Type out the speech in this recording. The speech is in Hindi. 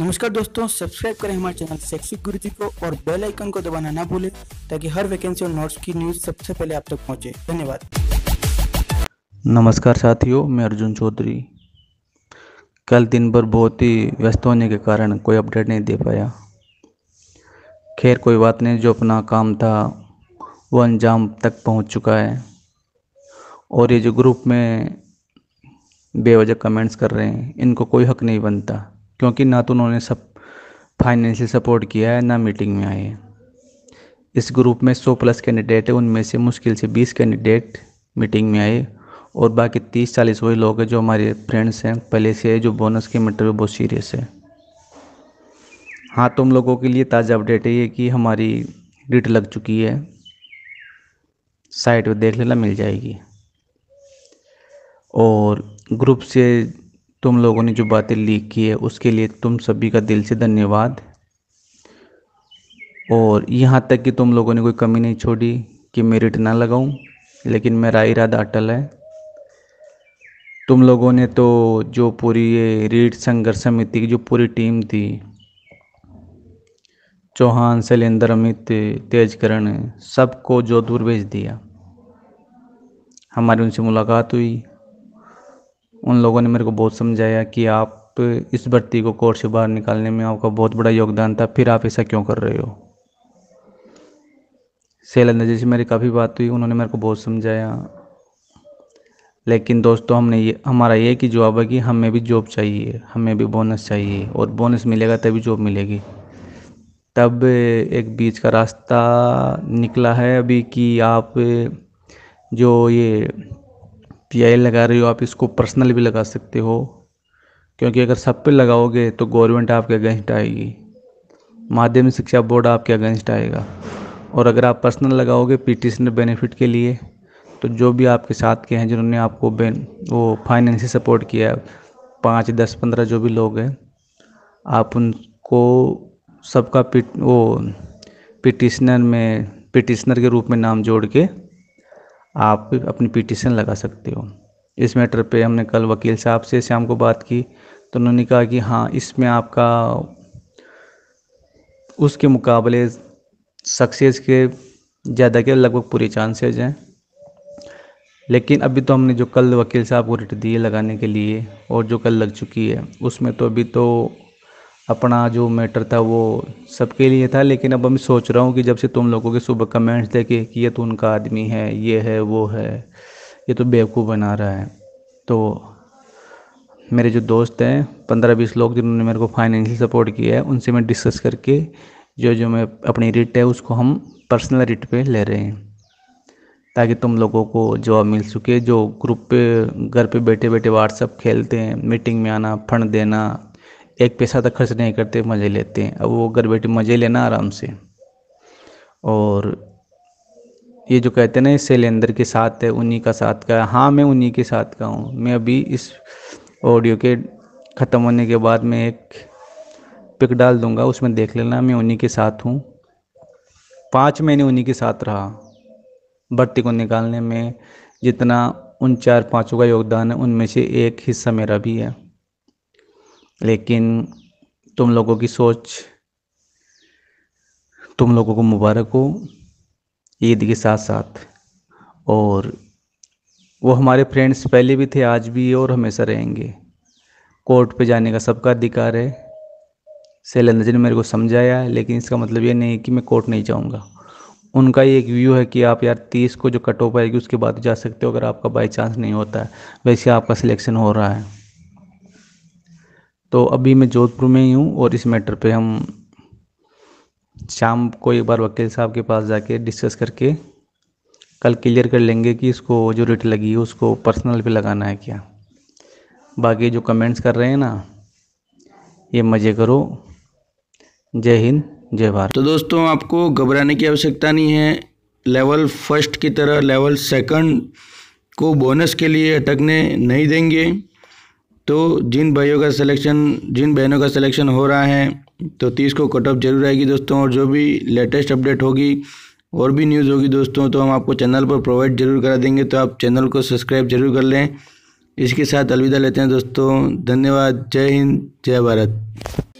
नमस्कार दोस्तों सब्सक्राइब करें हमारे चैनल सेक्सी गुरु को और बेल आइकन को दबाना ना भूलें ताकि हर वैकेंसी और नोट्स की न्यूज़ सबसे पहले आप तक तो पहुंचे धन्यवाद नमस्कार साथियों मैं अर्जुन चौधरी कल दिन भर बहुत ही व्यस्त होने के कारण कोई अपडेट नहीं दे पाया खैर कोई बात नहीं जो अपना काम था वो अंजाम तक पहुँच चुका है और ये जो ग्रुप में बेवजह कमेंट्स कर रहे हैं इनको कोई हक नहीं बनता क्योंकि ना तो उन्होंने सब फाइनेंशियल सपोर्ट किया है ना मीटिंग में आए हैं इस ग्रुप में 100 प्लस कैंडिडेट है उनमें से मुश्किल से 20 कैंडिडेट मीटिंग में आए और बाकी 30 चालीस वही लोग हैं जो हमारे फ्रेंड्स हैं पहले से है जो बोनस के मैटर में बहुत सीरियस है हाँ तुम तो लोगों के लिए ताज़ा अपडेट है ये कि हमारी डिट लग चुकी है साइट पर देख लेना मिल जाएगी और ग्रुप से तुम लोगों ने जो बातें की है उसके लिए तुम सभी का दिल से धन्यवाद और यहाँ तक कि तुम लोगों ने कोई कमी नहीं छोड़ी कि मेरिट ना लगाऊं लेकिन मेरा इरादा अटल है तुम लोगों ने तो जो पूरी ये रीट संघर्ष समिति की जो पूरी टीम थी चौहान शैलेंद्र अमित तेजकरण सबको जोधपुर भेज दिया हमारी उनसे मुलाकात हुई उन लोगों ने मेरे को बहुत समझाया कि आप इस भर्ती को कोर्ट से बाहर निकालने में आपका बहुत बड़ा योगदान था फिर आप ऐसा क्यों कर रहे हो शैलेंद्र जी से मेरी काफ़ी बात हुई उन्होंने मेरे को बहुत समझाया लेकिन दोस्तों हमने ये हमारा ये कि जॉब है कि हमें भी जॉब चाहिए हमें भी बोनस चाहिए और बोनस मिलेगा तभी जॉब मिलेगी तब एक बीच का रास्ता निकला है अभी कि आप जो ये आई लगा रहे हो आप इसको पर्सनल भी लगा सकते हो क्योंकि अगर सब पे लगाओगे तो गवर्नमेंट आपके अगेंस्ट आएगी माध्यमिक शिक्षा बोर्ड आपके अगेंस्ट आएगा और अगर आप पर्सनल लगाओगे पीटीशनर बेनिफिट के लिए तो जो भी आपके साथ के हैं जिन्होंने आपको बेन वो फाइनेंशियल सपोर्ट किया है पाँच दस पंद्रह जो भी लोग हैं आप उनको सबका पिट वो पिटिशनर में पिटिशनर के रूप में नाम जोड़ के आप अपनी पिटिशन लगा सकते हो इस मैटर पे हमने कल वकील साहब से शाम को बात की तो उन्होंने कहा कि हाँ इसमें आपका उसके मुकाबले सक्सेस के ज़्यादा के लगभग पूरे चांसेज हैं लेकिन अभी तो हमने जो कल वकील साहब को रिट दिए लगाने के लिए और जो कल लग चुकी है उसमें तो अभी तो अपना जो मैटर था वो सबके लिए था लेकिन अब मैं सोच रहा हूँ कि जब से तुम लोगों के सुबह कमेंट्स देखे कि ये तो उनका आदमी है ये है वो है ये तो बेवकूफ़ बना रहा है तो मेरे जो दोस्त हैं पंद्रह बीस लोग जिन्होंने मेरे को फाइनेंशियल सपोर्ट किया है उनसे मैं डिस्कस करके जो जो मैं अपनी रिट है उसको हम पर्सनल रिट पे ले रहे हैं ताकि तुम लोगों को जवाब मिल सके जो ग्रुप पे घर पे बैठे बैठे व्हाट्सअप खेलते हैं मीटिंग में आना फंड देना एक पैसा तक तो खर्च नहीं करते मज़े लेते हैं अब वो घर बैठे मज़े लेना आराम से और ये जो कहते हैं ना शैलेंद्र के साथ है उन्हीं का साथ का है हाँ मैं उन्हीं के साथ का हूँ मैं अभी इस ऑडियो के ख़त्म होने के बाद मैं एक पिक डाल दूँगा उसमें देख लेना मैं उन्हीं के साथ हूँ पाँच महीने उन्हीं के साथ रहा भर्ती को निकालने में जितना उन चार पाँचों का योगदान है उनमें से एक हिस्सा मेरा भी है लेकिन तुम लोगों की सोच तुम लोगों को मुबारक हो ईद के साथ साथ और वो हमारे फ्रेंड्स पहले भी थे आज भी और हमेशा रहेंगे कोर्ट पे जाने का सबका अधिकार है शैलेंद्र जी ने मेरे को समझाया है लेकिन इसका मतलब ये नहीं कि मैं कोर्ट नहीं जाऊँगा उनका ये एक व्यू है कि आप यार तीस को जो कट ऑफ आएगी उसके बाद जा सकते हो अगर आपका बाई चांस नहीं होता है वैसे आपका सिलेक्शन हो रहा है तो अभी मैं जोधपुर में ही हूँ और इस मैटर पे हम शाम को एक बार वकील साहब के पास जाके डिस्कस करके कल क्लियर कर लेंगे कि इसको जो रेट लगी है उसको पर्सनल पे लगाना है क्या बाकी जो कमेंट्स कर रहे हैं ना ये मज़े करो जय हिंद जय भारत तो दोस्तों आपको घबराने की आवश्यकता नहीं है लेवल फर्स्ट की तरह लेवल सेकंड को बोनस के लिए अटकने नहीं देंगे तो जिन भाइयों का सिलेक्शन जिन बहनों का सिलेक्शन हो रहा है तो तीस को कट ऑफ जरूर आएगी दोस्तों और जो भी लेटेस्ट अपडेट होगी और भी न्यूज़ होगी दोस्तों तो हम आपको चैनल पर प्रोवाइड जरूर करा देंगे तो आप चैनल को सब्सक्राइब जरूर कर लें इसके साथ अलविदा लेते हैं दोस्तों धन्यवाद जय हिंद जय भारत